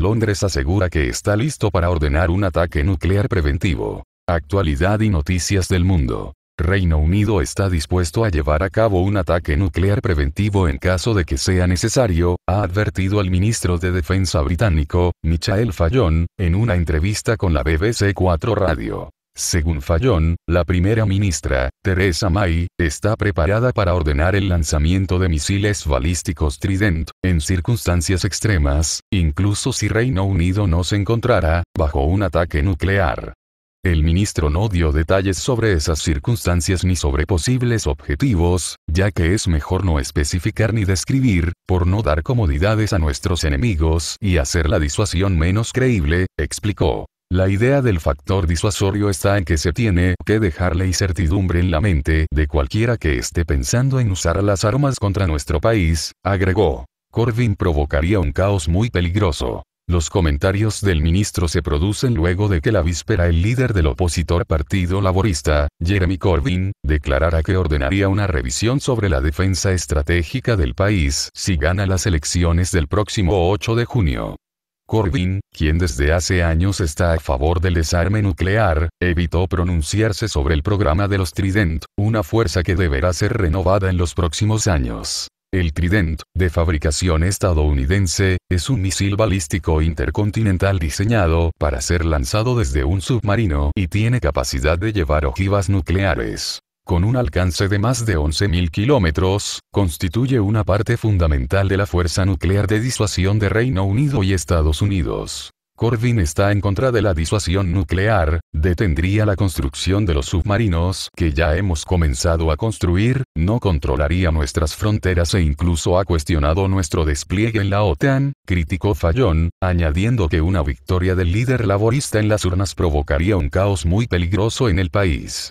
Londres asegura que está listo para ordenar un ataque nuclear preventivo. Actualidad y noticias del mundo. Reino Unido está dispuesto a llevar a cabo un ataque nuclear preventivo en caso de que sea necesario, ha advertido el ministro de Defensa británico, Michael Fallon, en una entrevista con la BBC 4 Radio. Según Fallon, la primera ministra, Teresa May, está preparada para ordenar el lanzamiento de misiles balísticos Trident, en circunstancias extremas, incluso si Reino Unido no se encontrara, bajo un ataque nuclear. El ministro no dio detalles sobre esas circunstancias ni sobre posibles objetivos, ya que es mejor no especificar ni describir, por no dar comodidades a nuestros enemigos y hacer la disuasión menos creíble, explicó. La idea del factor disuasorio está en que se tiene que dejar la incertidumbre en la mente de cualquiera que esté pensando en usar las armas contra nuestro país, agregó. Corbyn provocaría un caos muy peligroso. Los comentarios del ministro se producen luego de que la víspera el líder del opositor Partido Laborista, Jeremy Corbyn, declarara que ordenaría una revisión sobre la defensa estratégica del país si gana las elecciones del próximo 8 de junio. Corbyn, quien desde hace años está a favor del desarme nuclear, evitó pronunciarse sobre el programa de los Trident, una fuerza que deberá ser renovada en los próximos años. El Trident, de fabricación estadounidense, es un misil balístico intercontinental diseñado para ser lanzado desde un submarino y tiene capacidad de llevar ojivas nucleares con un alcance de más de 11.000 kilómetros, constituye una parte fundamental de la fuerza nuclear de disuasión de Reino Unido y Estados Unidos. Corbyn está en contra de la disuasión nuclear, detendría la construcción de los submarinos que ya hemos comenzado a construir, no controlaría nuestras fronteras e incluso ha cuestionado nuestro despliegue en la OTAN, criticó Fallón, añadiendo que una victoria del líder laborista en las urnas provocaría un caos muy peligroso en el país.